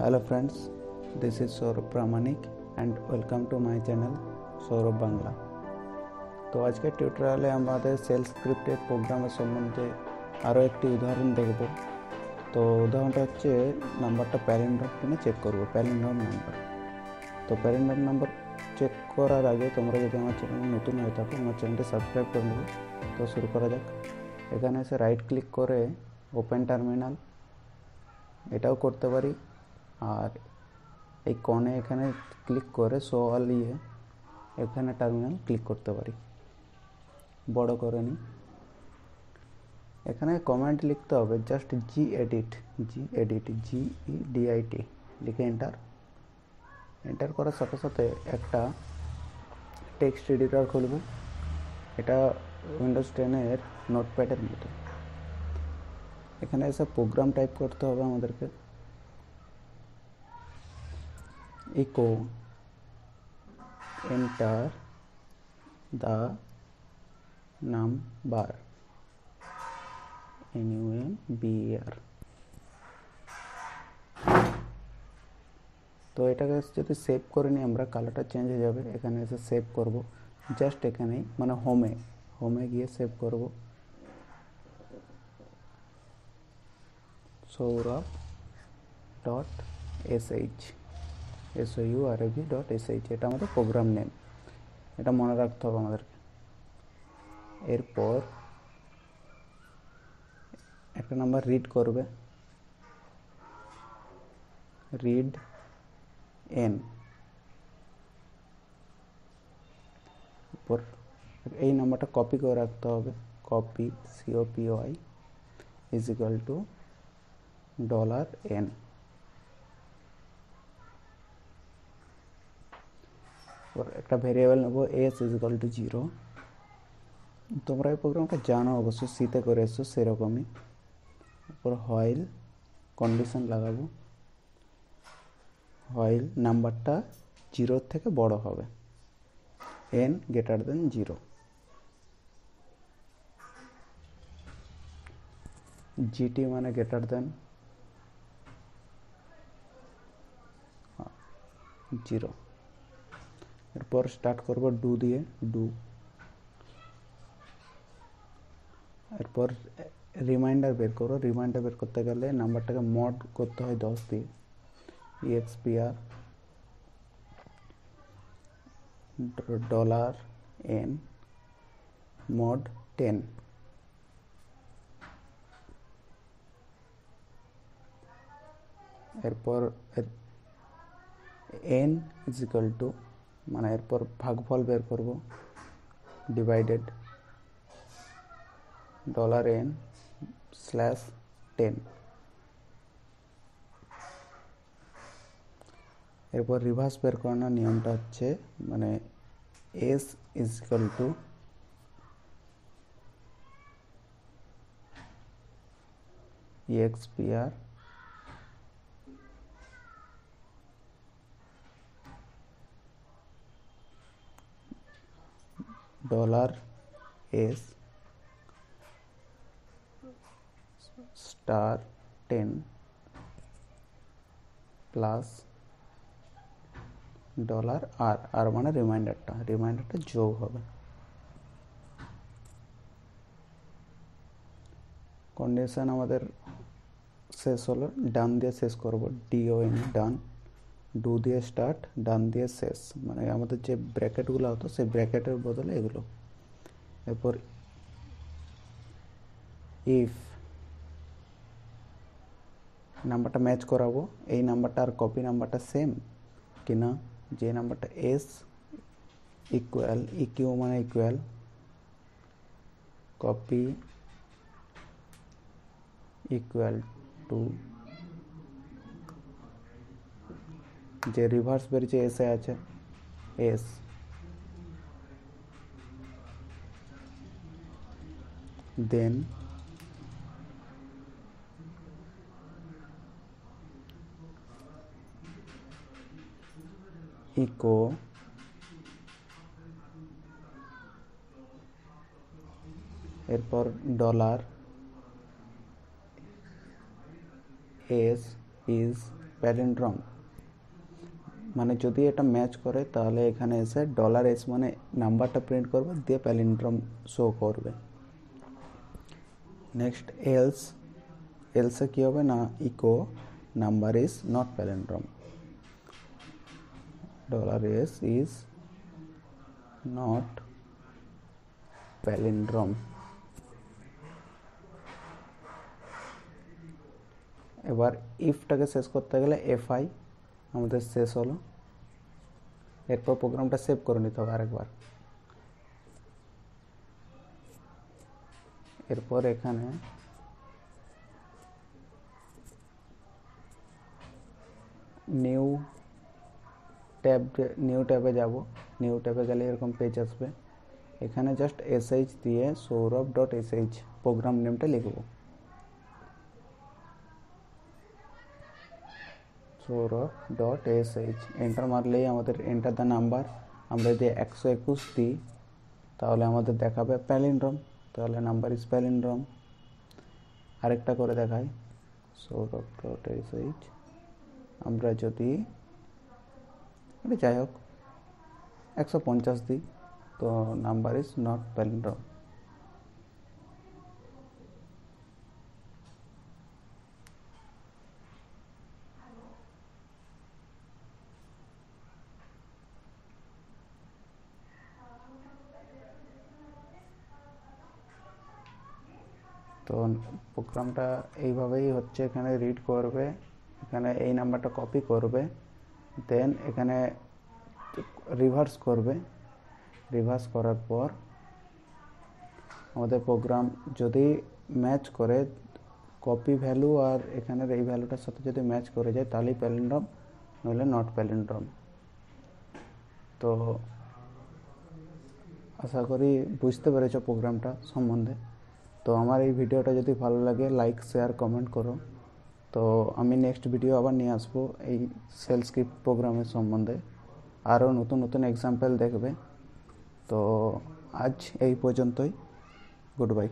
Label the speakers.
Speaker 1: hello friends this is Saurabh Pramanik and welcome to my channel Saurabh Bangla तो आज का ट्यूटोरियल है हम बात है सेल स्क्रिप्टेड प्रोग्रामिंग সম্বন্ধে আরো একটি উদাহরণ দেখব তো উদাহরণটা হচ্ছে নাম্বারটা প্যালেਂড্রোম কিনা চেক করব প্যালেਂড্রোম নাম্বার তো প্যালেਂড্রোম নাম্বার চেক করার আগে তোমরা যদি আমার চ্যানেল নতুন হয় তবে আমার চ্যানেলটি সাবস্ক্রাইব করে নিও তো শুরু করা যাক এখানে এসে রাইট ক্লিক করে ওপেন টার্মিনাল এটাও করতে পারি আর এই কনে এখানে ক্লিক করে শো অল ইয়ে এখানে টার্মিনাল ক্লিক করতে পারি বড় করে নিই এখানে কমেন্ট লিখতে হবে just G edit G edit G E DIT লিখে এন্টার এন্টার করার সাথে সাথে একটা টেক্সট এডিটর খুলবে এটা উইন্ডোজ টেনের নোটপ্যাডের মতো এখানে এসে প্রোগ্রাম টাইপ করতে হবে আমাদেরকে echo enter the number number তো এটাকে যদি সেভ করে নিই আমরা কালারটা চেঞ্জ হয়ে যাবে এখানে এসে সেভ করব জাস্ট এখানেই মানে হোমে হোমে গিয়ে সেভ করব Saurabh dot S H S U R AV dot SH এটা আমাদের প্রোগ্রাম নেম এটা মনে রাখতে হবে আমাদেরকে এরপর একটা নাম্বার রিড করবে রিড এন উপর এই নাম্বারটা কপি করে রাখতে হবে copy COPY is equal to dollar n তারপর একটা ভেরিয়েবল নেবো S is equal to zero তোমরা এই প্রোগ্রামটা জানো অবশ্যই শীতে করে এসো সেরকমই তারপর হয়েল কন্ডিশন লাগাবো হয়েল নাম্বারটা জিরোর থেকে বড় হবে n greater than zero GT মানে গ্রেটার দেন জিরো এরপর স্টার্ট করব ডু দিয়ে ডু এরপর রিমাইন্ডার বের করো রিমাইন্ডার বের করতে গেলে নাম্বারটাকে মড করতে হয় দশ দিয়ে EXPR dollar n mod ten এরপর এন ইজ ইকাল টু মানে এরপর ভাগফল বের করব divided dollar n slash ten এরপর রিভার্স বের করানোর নিয়মটা হচ্ছে মানে S is equal to X P R dollar S star ten plus dollar R R মানে রিমাইন্ডারটা রিমাইন্ডারটা যোগ হবে কন্ডিশন আমাদের শেষ হলো ডান দিয়ে শেষ করব ডিওএন ডান ডু দিয়ে স্টার্ট ডান দিয়ে শেষ মানে আমাদের যে ব্র্যাকেটগুলো হতো সেই ব্র্যাকেটের বদলে এগুলো এরপর ইফ নাম্বারটা ম্যাচ করাবো এই নাম্বারটা আর কপি নাম্বারটা সেম কিনা যে নাম্বারটা এস ইকুয়াল ইকিউ মানে ইকুয়াল কপি ইকুয়াল টু जे रिवार्स बेरिज एस ए आज एस देन इको एरपर डॉलर एस इज पैलेंड्रम মানে যদি এটা ম্যাচ করে তাহলে এখানে এসে ডলার এস মানে নাম্বারটা প্রিন্ট করবে দিয়ে প্যালিন্ড্রম শো করবে নেক্সট এলস এলসে কী হবে না echo number is not palindrome dollar S is not palindrome এবার ইফটাকে শেষ করতে গেলে এফআই আমাদের শেষ হলো এরপর প্রোগ্রামটা সেভ করে নিতে হবে আরেকবার এরপর এখানে নিউ ট্যাব নিউ ট্যাবে যাব নিউ ট্যাবে গেলে এরকম পেজ আসবে এখানে জাস্ট এসএইচ দিয়ে সৌরভ ডট এসএইচ প্রোগ্রাম নেমটা লিখবো Saurabh dot S H enter মারলেই আমাদের এন্টার দ্য নাম্বার আমরা যদি একশো একুশ দিই তাহলে আমাদের দেখাবে প্যালিনড্রম তাহলে নাম্বার ইজ প্যালিনড্রম আরেকটা করে দেখাই সৌরভ ডট এস এইচ আমরা যদি যাই হোক একশো পঞ্চাশ দিই তো নাম্বার ইজ নট প্যালিনড্রম তো প্রোগ্রামটা এইভাবেই হচ্ছে এখানে রিড করবে এখানে এই নাম্বারটা কপি করবে দেন এখানে রিভার্স করবে রিভার্স করার পর আমাদের প্রোগ্রাম যদি ম্যাচ করে কপি ভ্যালু আর এখানের এই ভ্যালুটার সাথে যদি ম্যাচ করে যায় তাহলেই প্যালেন্ড্রম নইলে নট প্যালেন্ড্রম তো আশা করি বুঝতে পেরেছ প্রোগ্রামটা সম্বন্ধে তো আমার এই ভিডিওটা যদি ভালো লাগে লাইক শেয়ার কমেন্ট করো তো আমি নেক্সট ভিডিও আবার নিয়ে আসবো এই সেলস কিপ প্রোগ্রামের সম্বন্ধে আরও নতুন নতুন এক্সাম্পল দেখবে তো আজ এই পর্যন্তই গুড বাই